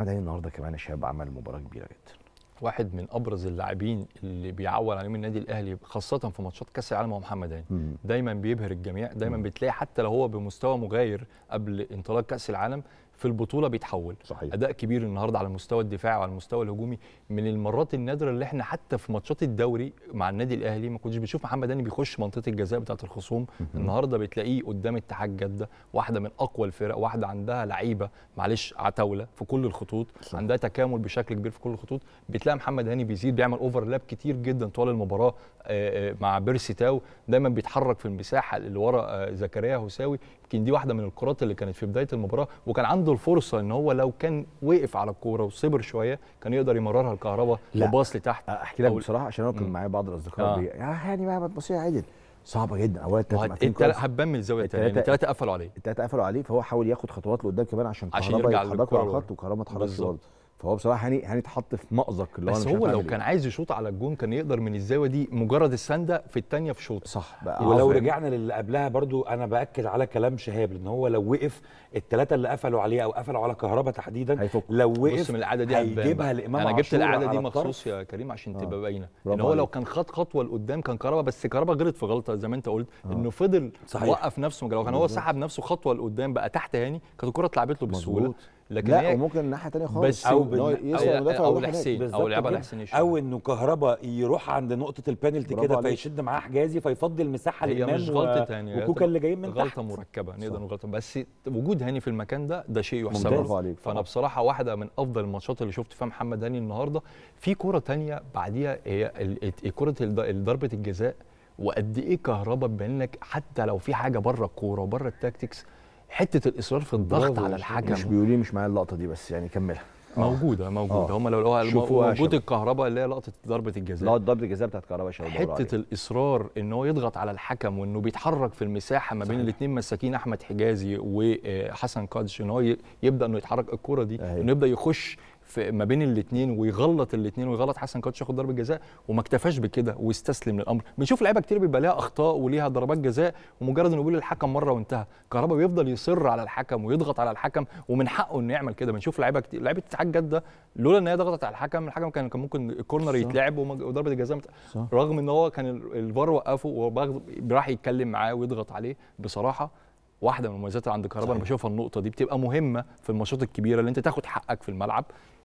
محمد هاني النهارده كمان شاب عمل مباراه كبيره جدا واحد من ابرز اللاعبين اللي بيعول عليهم النادي الاهلي خاصه في ماتشات كاس العالم هو محمد هاني دايما بيبهر الجميع دايما بتلاقي حتى لو هو بمستوى مغاير قبل انطلاق كاس العالم في البطوله بيتحول صحيح. اداء كبير النهارده على المستوى الدفاعي وعلى المستوى الهجومي من المرات النادره اللي احنا حتى في ماتشات الدوري مع النادي الاهلي ما كنتش بنشوف محمد هاني بيخش منطقه الجزاء بتاعه الخصوم النهارده بتلاقيه قدام اتحاد جده واحده من اقوى الفرق واحده عندها لعيبه معلش عتاوله في كل الخطوط صح. عندها تكامل بشكل كبير في كل الخطوط بتلاقي محمد هاني بيزيد بيعمل اوفرلاب كتير جدا طوال المباراه آه، آه، مع بيرسي تاو دايما بيتحرك في المساحه اللي ورا آه، زكريا هوساوي يمكن دي واحده من الكرات اللي كانت في بدايه المباراه وكان عنده الفرصه ان هو لو كان وقف على الكوره وصبر شويه كان يقدر يمررها الكهرباء وباص لتحت احكي لك بصراحه عشان انا كنت معايا بعض الاصدقاء آه. يعني ما بصير عدل صعبه جدا هو الثلاثه هتبان من الزاويه الثانيه الثلاثه قفلوا عليه الثلاثه قفلوا عليه فهو حاول ياخد خطوات لقدام كمان عشان, عشان كهربا يتحرك على الخط وكهربا ما اتحركش فهو بصراحه هاني هنتحط في مأزق اللي هو بس هو لو كان إيه. عايز يشوط على الجون كان يقدر من الزاويه دي مجرد السنده في الثانيه في شوط صح بقى ولو رجعنا للي قبلها برضو انا باكد على كلام شهاب لان هو لو وقف الثلاثه اللي قفلوا عليه او قفلوا على كهربا تحديدا هيفك. لو وقف بص من القعده دي هيجيبها لامام انا جبت القعده دي مخصوص يا كريم عشان آه. تبقى باينه ان هو لو كان خد خطوه لقدام كان كهربا بس كهربا غلط في غلطه زي ما انت قلت آه. انه فضل صحيح. وقف نفسه لو كان هو سحب نفسه خطوه لقدام بقى تحت هاني كانت الكره اتلعبت له بسهوله لكن لا وممكن الناحيه الثانيه خالص بس او او, أو, أو لحسين او لعبه لحسين او انه كهربا يروح عند نقطه البنالتي كده فيشد معاه حجازي فيفضي المساحه لامام مش غلطه و... يعني، وكوكا اللي جايين من غلطه تحت. مركبه نقدر نقول غلطه بس وجود هاني في المكان ده ده شيء يحسب له فانا بصراحه واحده من افضل الماتشات اللي شفت فيها محمد هاني النهارده في كوره ثانيه بعديها هي كره ضربه الجزاء وقد ايه كهربا بانك حتى لو في حاجه بره الكوره وبره التاكتكس حته الاصرار في الضغط على الحكم مش بيقولي مش معايا اللقطه دي بس يعني كملها آه. موجوده موجوده آه. هم لو لقوها موجود الكهرباء اللي هي لقطه ضربه الجزاء لقطه ضربه الجزاء بتاعت كهرباء شاور حته الاصرار ان هو يضغط على الحكم وانه بيتحرك في المساحه ما بين الاثنين مساكين احمد حجازي وحسن آه، كادش ان هو يبدا انه يتحرك الكره دي انه يبدا يخش في ما بين الاثنين ويغلط الاثنين ويغلط حسن كوتش ياخد ضربه جزاء وما اكتفاش بكده واستسلم للامر بنشوف لعيبه كتير بيبقى ليها اخطاء وليها ضربات جزاء ومجرد انه بيقول للحكم مره وانتهى كهربا بيفضل يصر على الحكم ويضغط على الحكم ومن حقه انه يعمل كده بنشوف لعيبه كتير لعيبه اتحاد جده لولا ان هي ضغطت على الحكم الحكم كان كان ممكن الكورنر يتلعب وضربه الجزاء رغم ان هو كان الفار وقفه وراح يتكلم معاه ويضغط عليه بصراحه واحده من المميزات اللي عند كهربا انا بشوفها النقطه دي بتبقى مهمه في الماتشات الكبيره اللي انت تاخد حقك في الملعب